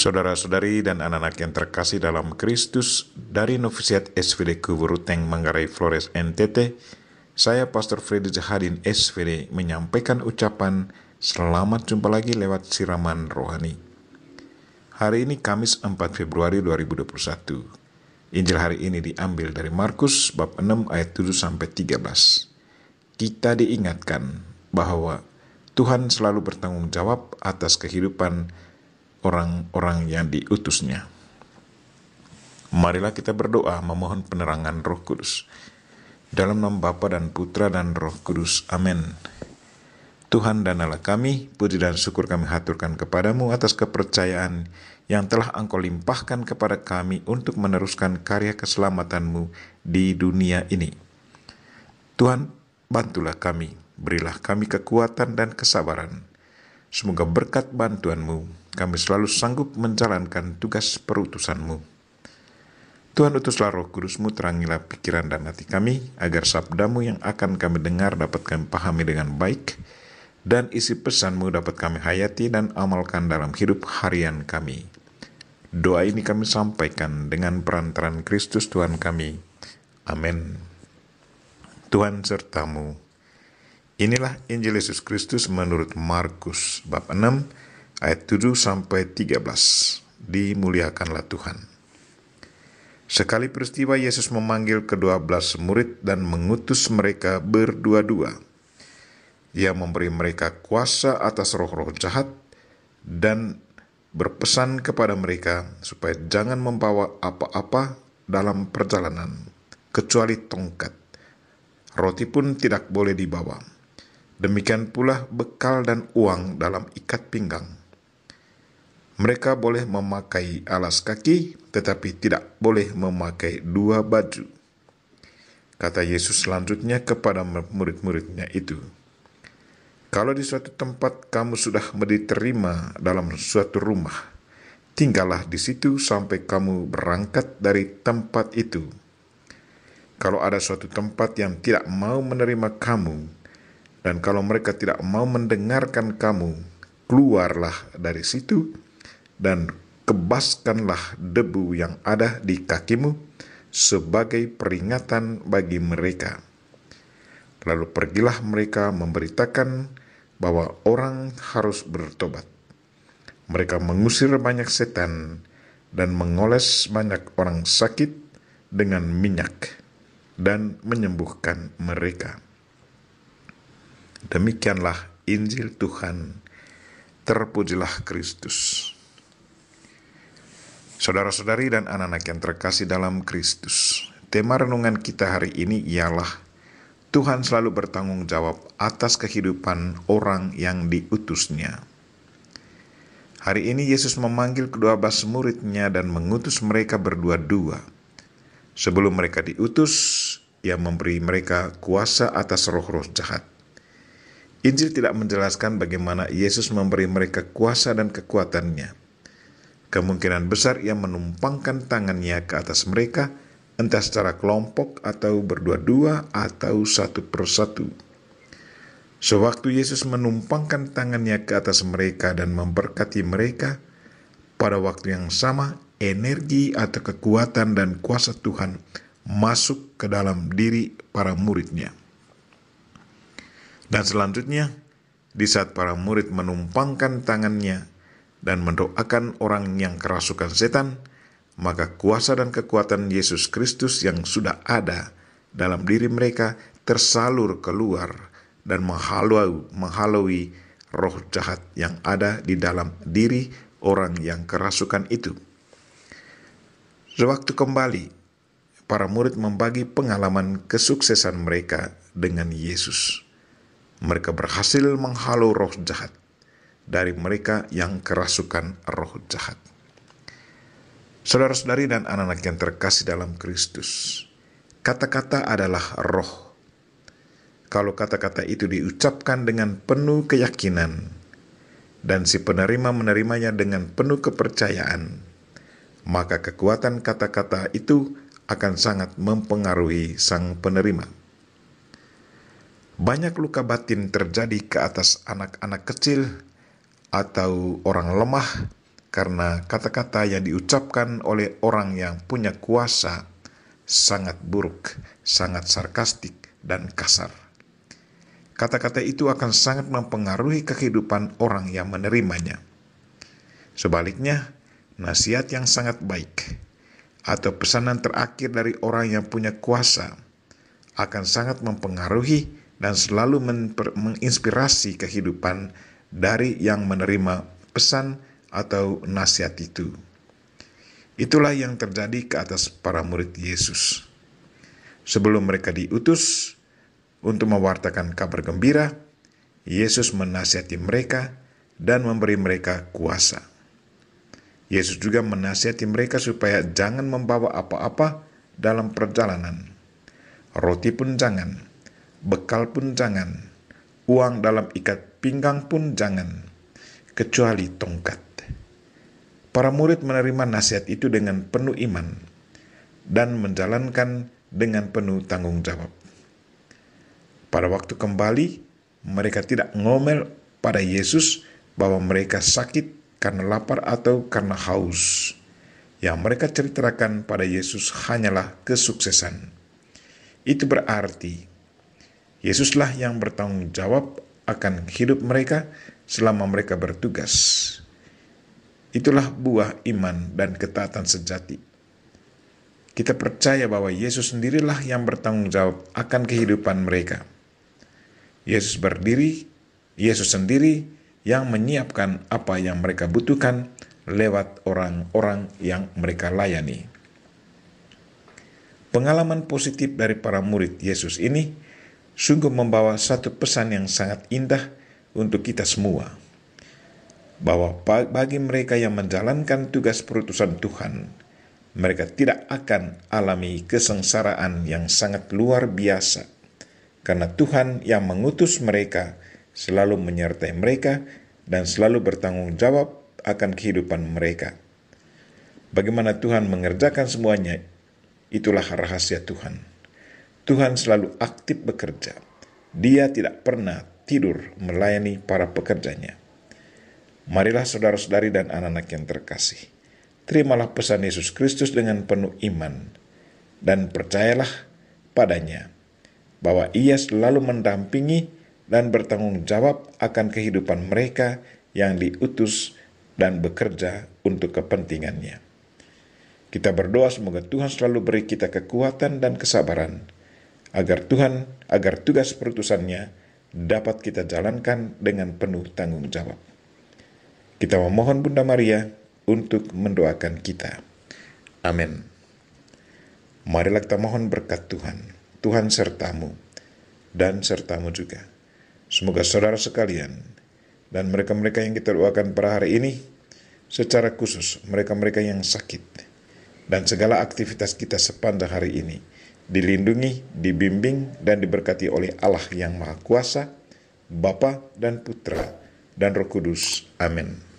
Saudara-saudari dan anak-anak yang terkasih dalam Kristus dari Novisiat SVD Kuburuteng Manggarai Flores NTT, saya Pastor Fredy Zahadin SVD menyampaikan ucapan selamat jumpa lagi lewat siraman rohani. Hari ini Kamis 4 Februari 2021. Injil hari ini diambil dari Markus bab 6 ayat 7 sampai 13. Kita diingatkan bahwa Tuhan selalu bertanggung jawab atas kehidupan orang-orang yang diutusnya. Marilah kita berdoa memohon penerangan roh kudus. Dalam nama Bapa dan Putra dan Roh Kudus. Amin. Tuhan dan Allah kami, puji dan syukur kami haturkan kepadamu atas kepercayaan yang telah engkau limpahkan kepada kami untuk meneruskan karya keselamatanmu di dunia ini. Tuhan, bantulah kami, berilah kami kekuatan dan kesabaran. Semoga berkat bantuanmu kami selalu sanggup menjalankan tugas perutusanmu. Tuhan utuslah roh kudusmu terangilah pikiran dan hati kami, agar sabdamu yang akan kami dengar dapat kami pahami dengan baik, dan isi pesanmu dapat kami hayati dan amalkan dalam hidup harian kami. Doa ini kami sampaikan dengan perantaran Kristus Tuhan kami. Amin. Tuhan sertamu. Inilah Injil Yesus Kristus menurut Markus bab 6 ayat 7 sampai 13. Dimuliakanlah Tuhan. Sekali peristiwa Yesus memanggil kedua belas murid dan mengutus mereka berdua-dua. Ia memberi mereka kuasa atas roh-roh jahat dan berpesan kepada mereka supaya jangan membawa apa-apa dalam perjalanan, kecuali tongkat. Roti pun tidak boleh dibawa. Demikian pula bekal dan uang dalam ikat pinggang mereka boleh memakai alas kaki, tetapi tidak boleh memakai dua baju. Kata Yesus selanjutnya kepada murid-muridnya itu, "Kalau di suatu tempat kamu sudah diterima dalam suatu rumah, tinggallah di situ sampai kamu berangkat dari tempat itu. Kalau ada suatu tempat yang tidak mau menerima kamu, dan kalau mereka tidak mau mendengarkan kamu, keluarlah dari situ." dan kebaskanlah debu yang ada di kakimu sebagai peringatan bagi mereka. Lalu pergilah mereka memberitakan bahwa orang harus bertobat. Mereka mengusir banyak setan dan mengoles banyak orang sakit dengan minyak dan menyembuhkan mereka. Demikianlah Injil Tuhan. Terpujilah Kristus. Saudara-saudari dan anak-anak yang terkasih dalam Kristus, tema renungan kita hari ini ialah Tuhan selalu bertanggung jawab atas kehidupan orang yang diutusnya. Hari ini Yesus memanggil kedua belas muridnya dan mengutus mereka berdua-dua. Sebelum mereka diutus, ia memberi mereka kuasa atas roh-roh jahat. Injil tidak menjelaskan bagaimana Yesus memberi mereka kuasa dan kekuatannya – Kemungkinan besar ia menumpangkan tangannya ke atas mereka, entah secara kelompok atau berdua-dua atau satu persatu. Sewaktu Yesus menumpangkan tangannya ke atas mereka dan memberkati mereka, pada waktu yang sama energi atau kekuatan dan kuasa Tuhan masuk ke dalam diri para muridnya. Dan selanjutnya, di saat para murid menumpangkan tangannya dan mendoakan orang yang kerasukan setan, maka kuasa dan kekuatan Yesus Kristus yang sudah ada dalam diri mereka tersalur keluar dan menghalau, menghalui roh jahat yang ada di dalam diri orang yang kerasukan itu. Sewaktu kembali, para murid membagi pengalaman kesuksesan mereka dengan Yesus. Mereka berhasil menghalau roh jahat dari mereka yang kerasukan roh jahat. Saudara-saudari dan anak-anak yang terkasih dalam Kristus, kata-kata adalah roh. Kalau kata-kata itu diucapkan dengan penuh keyakinan dan si penerima menerimanya dengan penuh kepercayaan, maka kekuatan kata-kata itu akan sangat mempengaruhi sang penerima. Banyak luka batin terjadi ke atas anak-anak kecil atau orang lemah karena kata-kata yang diucapkan oleh orang yang punya kuasa sangat buruk, sangat sarkastik, dan kasar. Kata-kata itu akan sangat mempengaruhi kehidupan orang yang menerimanya. Sebaliknya, nasihat yang sangat baik atau pesanan terakhir dari orang yang punya kuasa akan sangat mempengaruhi dan selalu menginspirasi kehidupan dari yang menerima pesan atau nasihat itu. Itulah yang terjadi ke atas para murid Yesus. Sebelum mereka diutus untuk mewartakan kabar gembira, Yesus menasihati mereka dan memberi mereka kuasa. Yesus juga menasihati mereka supaya jangan membawa apa-apa dalam perjalanan. Roti pun jangan, bekal pun jangan, uang dalam ikat pinggang pun jangan, kecuali tongkat. Para murid menerima nasihat itu dengan penuh iman dan menjalankan dengan penuh tanggung jawab. Pada waktu kembali, mereka tidak ngomel pada Yesus bahwa mereka sakit karena lapar atau karena haus. Yang mereka ceritakan pada Yesus hanyalah kesuksesan. Itu berarti Yesuslah yang bertanggung jawab akan hidup mereka selama mereka bertugas. Itulah buah iman dan ketaatan sejati. Kita percaya bahwa Yesus sendirilah yang bertanggung jawab akan kehidupan mereka. Yesus berdiri, Yesus sendiri yang menyiapkan apa yang mereka butuhkan lewat orang-orang yang mereka layani. Pengalaman positif dari para murid Yesus ini sungguh membawa satu pesan yang sangat indah untuk kita semua. Bahwa bagi mereka yang menjalankan tugas perutusan Tuhan, mereka tidak akan alami kesengsaraan yang sangat luar biasa. Karena Tuhan yang mengutus mereka selalu menyertai mereka dan selalu bertanggung jawab akan kehidupan mereka. Bagaimana Tuhan mengerjakan semuanya, itulah rahasia Tuhan. Tuhan selalu aktif bekerja. Dia tidak pernah tidur melayani para pekerjanya. Marilah saudara-saudari dan anak-anak yang terkasih. Terimalah pesan Yesus Kristus dengan penuh iman dan percayalah padanya bahwa ia selalu mendampingi dan bertanggung jawab akan kehidupan mereka yang diutus dan bekerja untuk kepentingannya. Kita berdoa semoga Tuhan selalu beri kita kekuatan dan kesabaran agar Tuhan, agar tugas perutusannya dapat kita jalankan dengan penuh tanggung jawab. Kita memohon Bunda Maria untuk mendoakan kita. Amin. Marilah kita mohon berkat Tuhan. Tuhan sertamu dan sertamu juga. Semoga saudara sekalian dan mereka-mereka yang kita doakan pada hari ini, secara khusus mereka-mereka yang sakit, dan segala aktivitas kita sepanjang hari ini – dilindungi, dibimbing, dan diberkati oleh Allah yang Maha Kuasa, Bapa dan Putra, dan Roh Kudus. Amin.